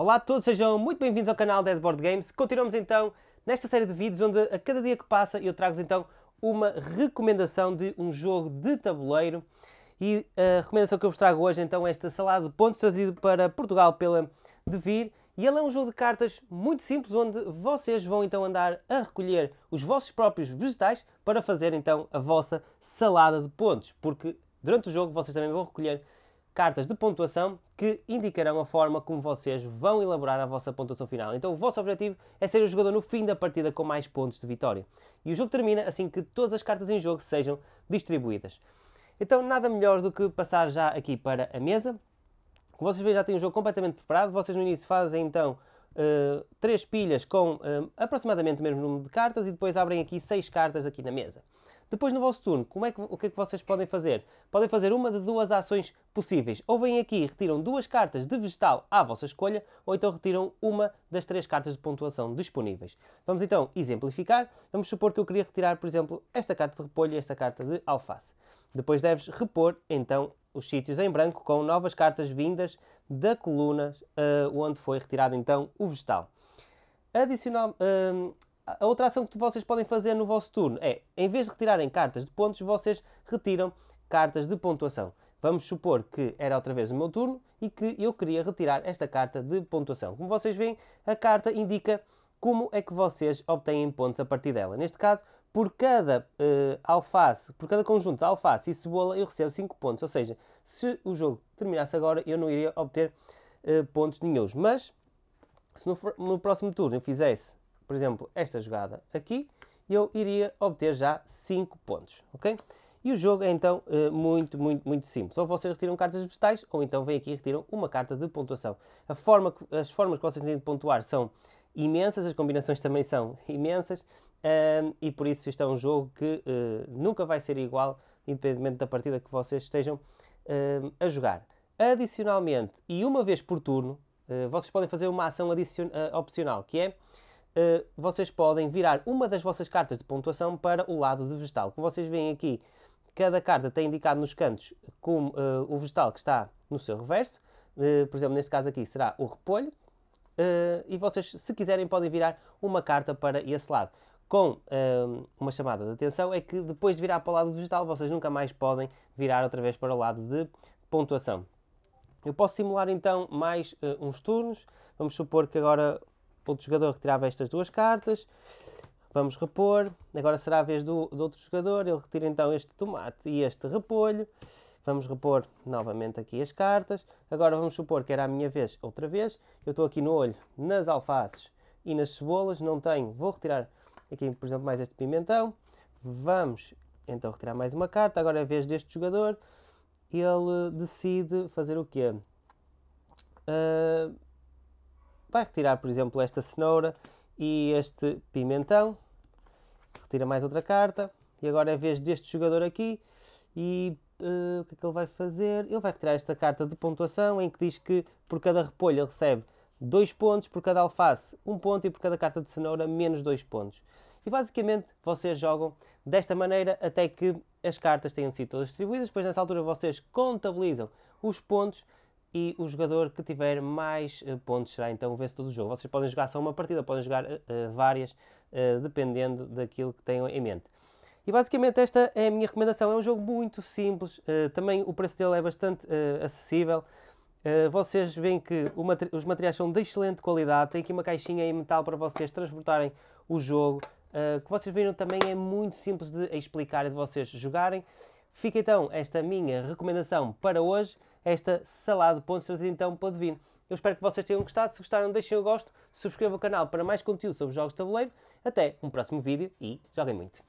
Olá a todos, sejam muito bem-vindos ao canal Deadboard Games. Continuamos então nesta série de vídeos onde a cada dia que passa eu trago-vos então uma recomendação de um jogo de tabuleiro. E eh, a recomendação que eu vos trago hoje então é esta salada de pontos trazida para Portugal pela Devir. E ele é um jogo de cartas muito simples onde vocês vão então andar a recolher os vossos próprios vegetais para fazer então a vossa salada de pontos. Porque durante o jogo vocês também vão recolher cartas de pontuação que indicarão a forma como vocês vão elaborar a vossa pontuação final. Então o vosso objetivo é ser o jogador no fim da partida com mais pontos de vitória. E o jogo termina assim que todas as cartas em jogo sejam distribuídas. Então nada melhor do que passar já aqui para a mesa. Como vocês veem já tem o jogo completamente preparado. Vocês no início fazem então uh, três pilhas com uh, aproximadamente o mesmo número de cartas e depois abrem aqui seis cartas aqui na mesa. Depois, no vosso turno, como é que, o que é que vocês podem fazer? Podem fazer uma de duas ações possíveis. Ou vêm aqui e retiram duas cartas de vegetal à vossa escolha, ou então retiram uma das três cartas de pontuação disponíveis. Vamos então exemplificar. Vamos supor que eu queria retirar, por exemplo, esta carta de repolho e esta carta de alface. Depois deves repor, então, os sítios em branco com novas cartas vindas da coluna uh, onde foi retirado, então, o vegetal. Adicional, hum, a outra ação que vocês podem fazer no vosso turno é, em vez de retirarem cartas de pontos, vocês retiram cartas de pontuação. Vamos supor que era outra vez o meu turno e que eu queria retirar esta carta de pontuação. Como vocês veem, a carta indica como é que vocês obtêm pontos a partir dela. Neste caso, por cada uh, alface, por cada conjunto de alface e cebola, eu recebo 5 pontos. Ou seja, se o jogo terminasse agora, eu não iria obter uh, pontos nenhums. Mas, se no, no próximo turno eu fizesse por exemplo, esta jogada aqui, eu iria obter já 5 pontos, ok? E o jogo é então eh, muito, muito, muito simples. Ou vocês retiram cartas vegetais, ou então vêm aqui e retiram uma carta de pontuação. A forma, as formas que vocês têm de pontuar são imensas, as combinações também são imensas, um, ehm, e por isso isto é um jogo que uh, nunca vai ser igual, independentemente da partida que vocês estejam uh, a jogar. Adicionalmente, e uma vez por turno, uh, vocês podem fazer uma ação uh, opcional, que é eh, vocês podem virar uma das vossas cartas de pontuação para o lado de vegetal. Como vocês veem aqui, cada carta tem indicado nos cantos como, uh, o vegetal que está no seu reverso. Uh, por exemplo, neste caso aqui será o repolho. e vocês, se quiserem, podem virar uma carta para esse lado com uma chamada de atenção é que depois de virar para o lado vegetal, vocês nunca mais podem virar outra vez para o lado de pontuação. Eu posso simular então mais uh, uns turnos. Vamos supor que agora outro jogador retirava estas duas cartas. Vamos repor. Agora será a vez do, do outro jogador. Ele retira então este tomate e este repolho. Vamos repor novamente aqui as cartas. Agora vamos supor que era a minha vez outra vez. Eu estou aqui no olho nas alfaces e nas cebolas. Não tenho. Vou retirar aqui, por exemplo, mais este pimentão. Vamos então retirar mais uma carta. Agora é a vez deste jogador. Ele decide fazer o quê? Uh, vai retirar, por exemplo, esta cenoura e este pimentão. Retira mais outra carta. E agora é a vez deste jogador aqui. E uh, o que é que ele vai fazer? Ele vai retirar esta carta de pontuação em que diz que por cada repolho recebe 2 pontos, por cada alface 1 um ponto e por cada carta de cenoura menos 2 pontos. E basicamente vocês jogam desta maneira até que as cartas tenham sido todas distribuídas. Depois nessa altura vocês contabilizam os pontos e o jogador que tiver mais eh, pontos será então o vencedor do jogo. Vocês podem jogar só uma partida, podem jogar uh, várias, uh, dependendo daquilo que tenham em mente. E basicamente esta é a minha recomendação. É um jogo muito simples, uh, também o preço dele é bastante acessível. vocês veem que os materiais são de excelente qualidade, tem aqui uma caixinha em metal para vocês transportarem o jogo. que vocês viram também é muito simples de explicar e de vocês jogarem Fica então esta minha recomendação para hoje, esta salada de pontos trazida então pela Divino. Eu espero que vocês tenham gostado. Se gostaram, deixem o gosto, subscrevam o canal para mais conteúdo sobre jogos de tabuleiro. Até um próximo vídeo e joguem muito!